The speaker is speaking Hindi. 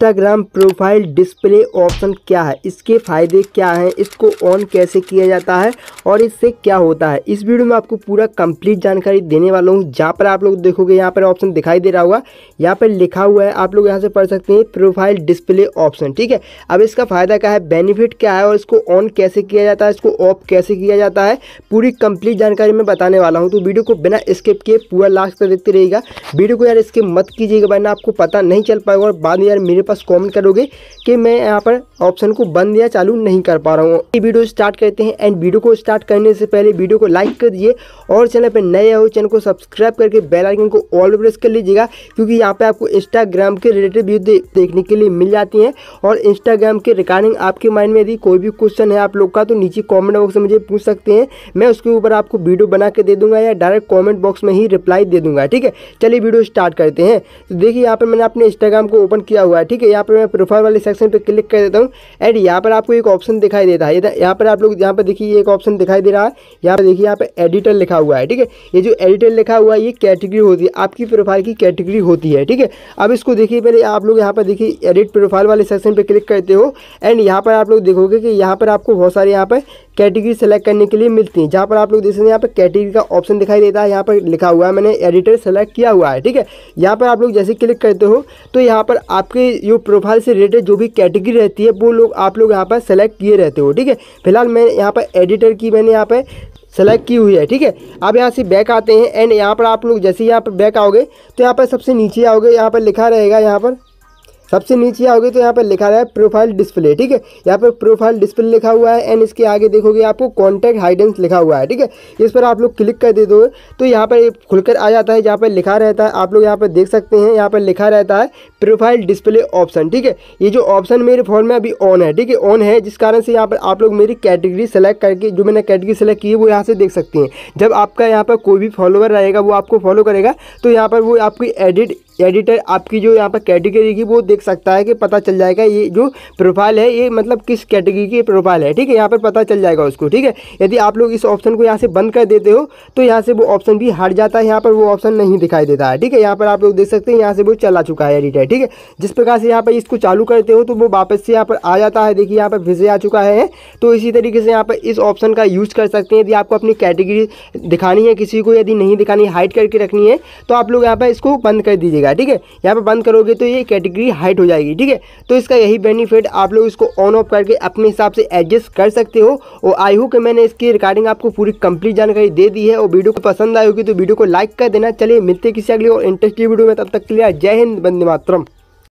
इंस्टाग्राम प्रोफाइल डिस्प्ले ऑप्शन क्या है इसके फ़ायदे क्या हैं इसको ऑन कैसे किया जाता है और इससे क्या होता है इस वीडियो में आपको पूरा कंप्लीट जानकारी देने वाला हूँ जहाँ पर आप लोग देखोगे यहाँ पर ऑप्शन दिखाई दे रहा होगा यहाँ पर लिखा हुआ है आप लोग यहाँ से पढ़ सकते हैं प्रोफाइल डिस्प्ले ऑप्शन ठीक है अब इसका फ़ायदा क्या है बेनिफिट क्या है और इसको ऑन कैसे किया जाता है इसको ऑफ कैसे किया जाता है पूरी कंप्लीट जानकारी मैं बताने वाला हूँ तो वीडियो को बिना स्किप किए पूरा लास्ट तक देखते रहेगा वीडियो को यार स्किप मत कीजिएगा वरना आपको पता नहीं चल पाएगा और बाद में यार मेरे पास कमेंट करोगे कि मैं यहाँ पर ऑप्शन को बंद या चालू नहीं कर पा रहा हूँ ये वीडियो स्टार्ट करते हैं एंड वीडियो को स्टार्ट करने से पहले वीडियो को लाइक कर दीजिए और चैनल पर नए हो चैनल को सब्सक्राइब करके बेल आइकन को ऑल प्रेस कर लीजिएगा क्योंकि यहाँ पर आपको इंस्टाग्राम के रिलेटेड वीडियो देखने के लिए मिल जाती हैं और इंस्टाग्राम के रिगार्डिंग आपके माइंड में यदि कोई भी क्वेश्चन है आप लोग का तो नीचे कॉमेंट बॉक्स में मुझे पूछ सकते हैं मैं उसके ऊपर आपको वीडियो बना के दे दूंगा या डायरेक्ट कॉमेंट बॉक्स में ही रिप्लाई दे दूंगा ठीक है चलिए वीडियो स्टार्ट करते हैं तो देखिए यहाँ पर मैंने अपने इंस्टाग्राम को ओपन किया हुआ है ठीक ठीक है यहाँ पर मैं प्रोफाइल वाले सेक्शन पर क्लिक कर देता हूँ एंड यहाँ पर आपको एक ऑप्शन दिखाई देता है यहाँ पर आप लोग यहाँ पर देखिए एक ऑप्शन दिखाई दे रहा है यहाँ पर देखिए यहाँ पर एडिटर लिखा हुआ है ठीक है ये जो एडिटर लिखा हुआ है ये कैटेगरी होती है आपकी प्रोफाइल की कैटेगरी होती है ठीक है अब इसको देखिए पहले आप लोग यहाँ पर देखिए एडिट प्रोफाइल वाले सेक्शन पर क्लिक करते हो एंड यहाँ पर आप लोग देखोगे कि यहाँ पर आपको बहुत सारे यहाँ पर कैटेगरी सेलेक्ट करने के लिए मिलती है जहाँ पर आप लोग देख सकते हैं यहाँ पर कैटेगरी का ऑप्शन दिखाई देता है यहाँ पर लिखा हुआ है मैंने एडिटर सेलेक्ट किया हुआ है ठीक है यहाँ पर आप लोग जैसे क्लिक करते हो तो यहाँ पर आपके यू प्रोफाइल से रिलेटेड जो भी कैटेगरी रहती है वो लोग आप लोग यहाँ पर सेलेक्ट किए रहते हो ठीक है फिलहाल मैं यहाँ पर एडिटर की मैंने यहाँ पर सेलेक्ट की हुई है ठीक है अब यहाँ से बैक आते हैं एंड यहाँ पर आप लोग जैसे यहाँ पर बैक आओगे तो यहाँ पर सबसे नीचे आओगे यहाँ पर लिखा रहेगा यहाँ पर सबसे नीचे आओगे तो यहाँ पर लिखा रहा है प्रोफाइल डिस्प्ले ठीक है यहाँ पर प्रोफाइल डिस्प्ले लिखा हुआ है एंड इसके आगे देखोगे आपको कॉन्टैक्ट हाइडेंस लिखा हुआ है ठीक है इस पर आप लोग क्लिक कर दे दो तो यहाँ पर खुलकर आ जाता है जहाँ पर लिखा रहता है आप लोग यहाँ पर देख सकते हैं यहाँ पर लिखा रहता है प्रोफाइल डिस्प्ले ऑप्शन ठीक है ये जो ऑप्शन मेरे फ़ोन में अभी ऑन है ठीक है ऑन है जिस कारण से यहाँ पर आप लोग मेरी कैटेगरी सेलेक्ट करके जो मैंने कैटेगरी सेलेक्ट की है वो यहाँ से देख सकते हैं जब आपका यहाँ पर कोई भी फॉलोवर रहेगा वो आपको फॉलो करेगा तो यहाँ पर वो आपकी एडिट एडिटर आपकी जो यहाँ पर कैटेगरी की वो देख सकता है कि पता चल जाएगा ये जो प्रोफाइल है ये मतलब किस कैटेगरी की प्रोफाइल है ठीक है यहाँ पर पता चल जाएगा उसको ठीक है यदि आप लोग इस ऑप्शन को यहाँ से बंद कर देते हो तो यहाँ से वो ऑप्शन भी हट जाता है यहाँ पर वो ऑप्शन नहीं दिखाई देता है ठीक है यहाँ पर आप लोग देख सकते हैं यहाँ से वो चला चुका है एडिटर ठीक है जिस प्रकार से यहाँ पर इसको चालू करते हो तो वो वापस से यहाँ पर आ जाता है देखिए यहाँ पर फिर से आ चुका है तो इसी तरीके से यहाँ पर इस ऑप्शन का यूज़ कर सकते हैं यदि आपको अपनी कैटेगरी दिखानी है किसी को यदि नहीं दिखानी हाइड करके रखनी है तो आप लोग यहाँ पर इसको बंद कर दीजिएगा जाएगा ठीक है यहाँ पर बंद करोगे तो ये कैटेगरी हाइट हो जाएगी ठीक है तो इसका यही बेनिफिट आप लोग इसको ऑन ऑफ करके अपने हिसाब से एडजस्ट कर सकते हो और आई हो कि मैंने इसकी रिकॉर्डिंग आपको पूरी कंप्लीट जानकारी दे दी है और वीडियो को पसंद आई होगी तो वीडियो को लाइक कर देना चलिए मिलते किसी अगले और इंटरेस्टिंग वीडियो में तब तक के लिए जय हिंद बंदे मातरम